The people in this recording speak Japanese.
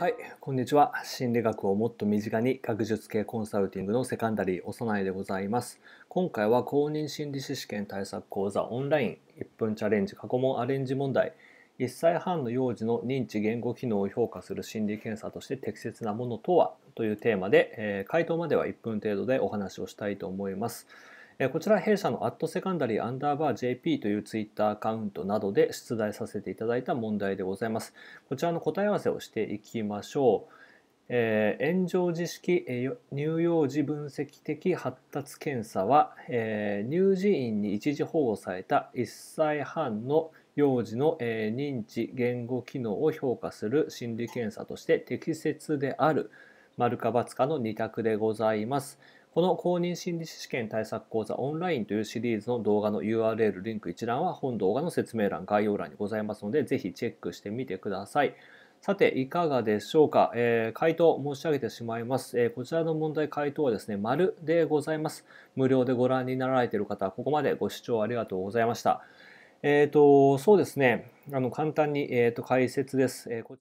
はい、こんにちは。心理学をもっと身近に学術系コンサルティングのセカンダリーおさないでございます。今回は公認心理師試験対策講座オンライン1分チャレンジ過去問アレンジ問題1歳半の幼児の認知言語機能を評価する心理検査として適切なものとはというテーマで、えー、回答までは1分程度でお話をしたいと思います。こちら弊社のアットセカンダリーアンダーバー JP というツイッターアカウントなどで出題させていただいた問題でございます。こちらの答え合わせをしていきましょう。えー、炎上知識乳幼児分析的発達検査は、えー、乳児院に一時保護された1歳半の幼児の、えー、認知言語機能を評価する心理検査として適切である丸か×かの2択でございます。この公認心理試験対策講座オンラインというシリーズの動画の URL リンク一覧は本動画の説明欄概要欄にございますのでぜひチェックしてみてください。さて、いかがでしょうか、えー、回答申し上げてしまいます、えー、こちらの問題回答はですね、丸でございます。無料でご覧になられている方、はここまでご視聴ありがとうございました。えっ、ー、と、そうですね、あの簡単に、えーと、と解説です。えー